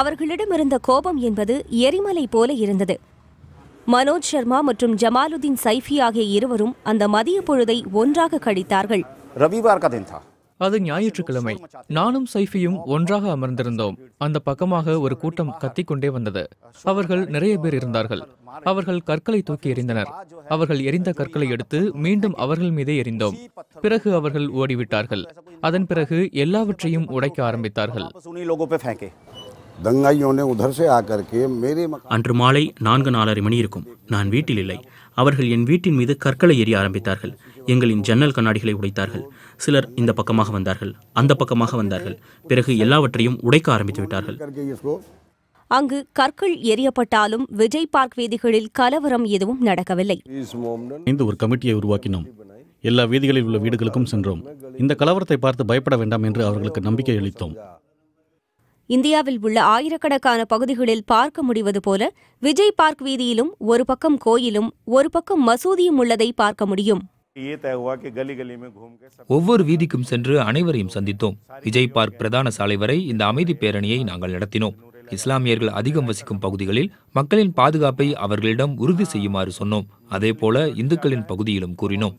அவர்களிடமிருந்த கோபம் என்பது எரிமலை போல இருந்தது மனோஜ் சர்மா மற்றும் ஜமாலுதீன் சைஃபி ஆகிய இருவரும் அந்த மதிய பொழுதை ஒன்றாக கழித்தார்கள் ரவிவார் அது ஞாயிற்றுக்கிழமை நானும் சைஃபியும் ஒன்றாக அமர்ந்திருந்தோம் அந்த பக்கமாக ஒரு கூட்டம் கத்திக்கொண்டே வந்தது அவர்கள் நிறைய பேர் இருந்தார்கள் அவர்கள் கற்களை தூக்கி எறிந்தனர் அவர்கள் எரிந்த கற்களை எடுத்து மீண்டும் அவர்கள் மீதே எரிந்தோம் பிறகு அவர்கள் ஓடிவிட்டார்கள் அதன் பிறகு எல்லாவற்றையும் உடைக்க ஆரம்பித்தார்கள் அன்று மாலை நான்கு நாலரை மணி இருக்கும் நான் வீட்டில் இல்லை அவர்கள் என் வீட்டின் மீது கற்களை எரிய ஆரம்பித்தார்கள் எங்களின் ஜன்னல் கண்ணாடிகளை உடைத்தார்கள் சிலர் இந்த பக்கமாக வந்தார்கள் அந்த பக்கமாக வந்தார்கள் பிறகு எல்லாவற்றையும் உடைக்க ஆரம்பித்து விட்டார்கள் அங்கு கற்கள் எரியப்பட்டாலும் விஜய் பார்க் வீதிகளில் கலவரம் எதுவும் நடக்கவில்லை இந்த ஒரு கமிட்டியை உருவாக்கினோம் எல்லா வீதிகளில் உள்ள வீடுகளுக்கும் சென்றோம் இந்த கலவரத்தை பார்த்து பயப்பட வேண்டாம் என்று அவர்களுக்கு நம்பிக்கை அளித்தோம் இந்தியாவில் உள்ள ஆயிரக்கணக்கான பகுதிகளில் பார்க்க முடிவது போல விஜய் பார்க் வீதியிலும் ஒரு பக்கம் கோயிலும் ஒரு பக்கம் மசூதியும் உள்ளதை பார்க்க முடியும் ஒவ்வொரு வீதிக்கும் சென்று அனைவரையும் சந்தித்தோம் விஜய் பார்க் பிரதான சாலை வரை இந்த அமைதி பேரணியை நாங்கள் நடத்தினோம் இஸ்லாமியர்கள் அதிகம் வசிக்கும் பகுதிகளில் மக்களின் பாதுகாப்பை அவர்களிடம் உறுதி செய்யுமாறு சொன்னோம் போல இந்துக்களின் பகுதியிலும் கூறினோம்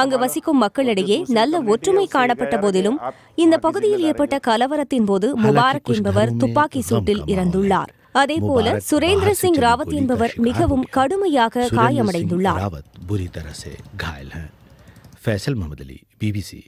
அங்கு வசிக்கும் மக்களிடையே நல்ல ஒற்றுமை காணப்பட்ட போதிலும் இந்த பகுதியில் ஏற்பட்ட கலவரத்தின் போது முபாரக் என்பவர் துப்பாக்கி சூட்டில் இறந்துள்ளார் அதேபோல சுரேந்திர சிங் ராவத் என்பவர் மிகவும் கடுமையாக காயமடைந்துள்ளார் ஃபேசல் முகமது அலி பிபிசி